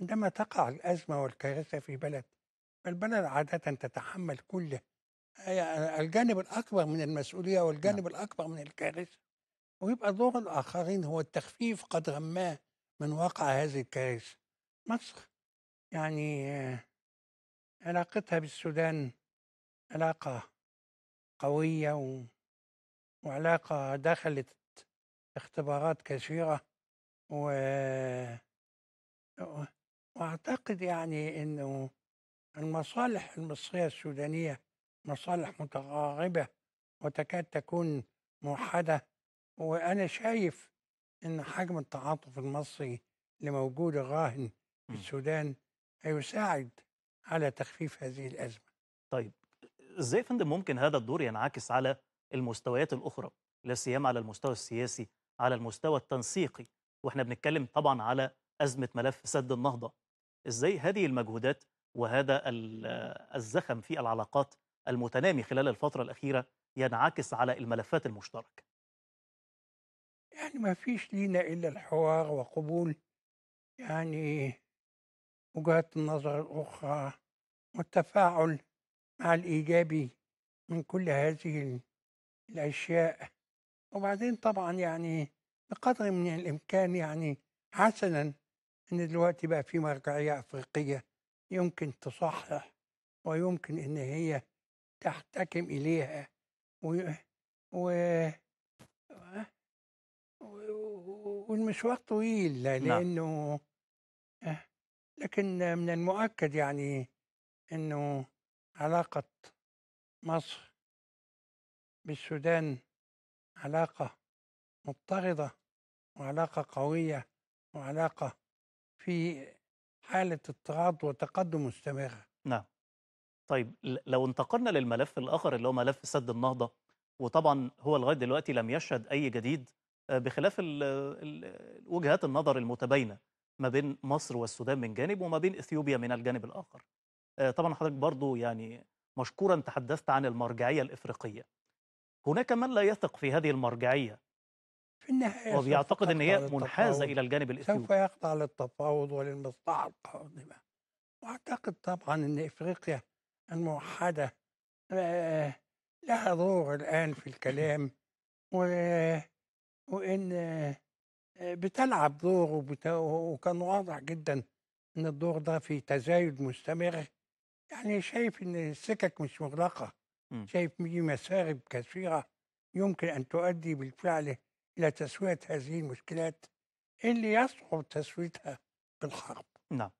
عندما تقع الأزمة والكارثة في بلد فالبلد عادة تتحمل كل آه، يعني الجانب الأكبر من المسؤولية نعم. والجانب نعم. الأكبر من الكارثة ويبقى دور الآخرين هو التخفيف قدر ما من واقع هذه الكارثة مصر يعني آه، علاقتها بالسودان علاقة قوية و... وعلاقة دخلت اختبارات كثيرة و أعتقد يعني أنه المصالح المصرية السودانية مصالح متقاربة وتكاد تكون موحدة وأنا شايف أن حجم التعاطف المصري لموجود الراهن في السودان هيساعد على تخفيف هذه الأزمة طيب ازاي فندم ممكن هذا الدور ينعكس على المستويات الأخرى لا سيما على المستوى السياسي على المستوى التنسيقي واحنا بنتكلم طبعا على أزمة ملف سد النهضة ازاي هذه المجهودات وهذا الزخم في العلاقات المتنامي خلال الفتره الاخيره ينعكس على الملفات المشتركه يعني ما فيش لينا الا الحوار وقبول يعني وجهات النظر الاخرى والتفاعل مع الايجابي من كل هذه الاشياء وبعدين طبعا يعني بقدر من الامكان يعني حسنا ان دلوقتي بقى في مرجعيه افريقيه يمكن تصحح ويمكن ان هي تحتكم اليها و, و... والمشوار طويل نعم. لانه آه، لكن من المؤكد يعني انه علاقه مصر بالسودان علاقه مضطرده وعلاقه قويه وعلاقه في حالة اضطهاد وتقدم مستمر نعم طيب لو انتقلنا للملف الآخر اللي هو ملف سد النهضة وطبعا هو لغاية دلوقتي لم يشهد أي جديد آه، بخلاف وجهات النظر المتباينة ما بين مصر والسودان من جانب وما بين إثيوبيا من الجانب الآخر آه، طبعا حضرتك برضو يعني مشكورا تحدثت عن المرجعية الإفريقية هناك من لا يثق في هذه المرجعية في النهاية وبيعتقد أن هي منحازة إلى الجانب الإثيوبي سوف يخضع للتفاوض وللمصلحة القادمة وأعتقد طبعا أن إفريقيا الموحدة آه، لها دور الآن في الكلام و... وإن آه، بتلعب دور وبت... وكان واضح جدا إن الدور ده في تزايد مستمر يعني شايف إن السكك مش مغلقة شايف في مسارب كثيرة يمكن أن تؤدي بالفعل إلى تسوية هذه المشكلات اللي يصعب تسويتها بالحرب نعم